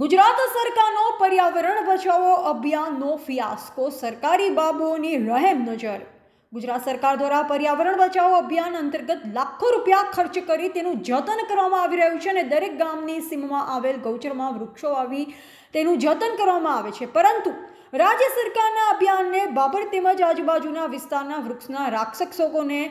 ગુજરાત સરકારનો પર્યાવરણ બચાવો અભિયાનનો ફિયાસ્કો સરકારી બાબુઓની રહેમ નજર ગુજરાત સરકાર દ્વારા પર્યાવરણ બચાવો અભિયાન અંતર્ગત લાખો રૂપિયા ખર્ચ કરી તેનું જતન કરવામાં આવી રહ્યું છે અને દરેક ગામની સીમમાં આવેલ ગૌચરમાં વૃક્ષો આવી તેનું જતન કરવામાં આવે છે પરંતુ રાજ્ય સરકારના અભિયાનને બાબર તેમજ આજુબાજુના વિસ્તારના વૃક્ષના રાક્ષસોને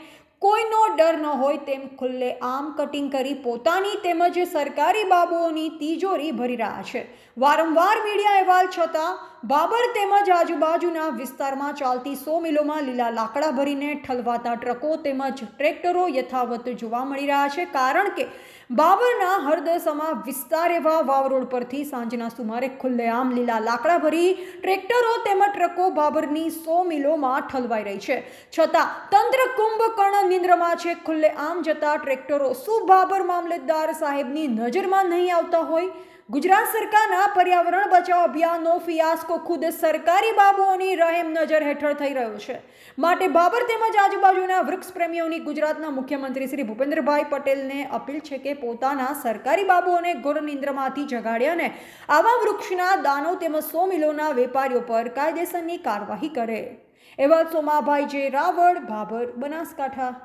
કોઈનો ડર ન હોય તેમ ખુલ્લે આમ કટિંગ કરી પોતાની તેમજ સરકારી બાબુઓની તિજોરી ભરી રહ્યા છે વારંવાર મીડિયા અહેવાલ છતાં બાબર તેમજ આજુબાજુના વિસ્તારમાં ચાલતી સો મિલોમાં લીલા લાકડા ભરીને ઠલવાતા ટ્રકો તેમજ ટ્રેક્ટરો યથાવત જોવા મળી રહ્યા છે કારણ કે બાબરના હરદસમાં વિસ્તાર એવા વાવ રોડ પરથી સાંજના સુમારે ખુલ્લેઆમ લીલા લાકડા ભરી ટ્રેક્ટરો તેમજ ટ્રકો બાબરની સો મિલોમાં ઠલવાઈ રહી છે છતાં તંત્ર કુંભકર્ણ નિંદ્રમાં છે ખુલ્લેઆમ જતા ટ્રેક્ટરો શું બાબર મામલતદાર સાહેબની નજરમાં નહીં આવતા હોય ગુજરાત સરકારના પર્યાવરણ બચાવ અભિયાનનો ફિયાસ્કો ખુદ સરકારી બાબુઓની રહેમ નજર હેઠળ થઈ રહ્યો છે માટે બાબર તેમજ આજુબાજુના વૃક્ષ પ્રેમીઓની ગુજરાતના મુખ્યમંત્રી શ્રી ભૂપેન્દ્રભાઈ પટેલને અપીલ છે કે પોતાના સરકારી બાબુઓને ઘોર જગાડ્યાને આવા વૃક્ષના દાનો તેમજ સો મિલોના વેપારીઓ પર કાયદેસરની કાર્યવાહી કરે એવા સોમાભાઈ જે રાવળ ભાભર બનાસકાંઠા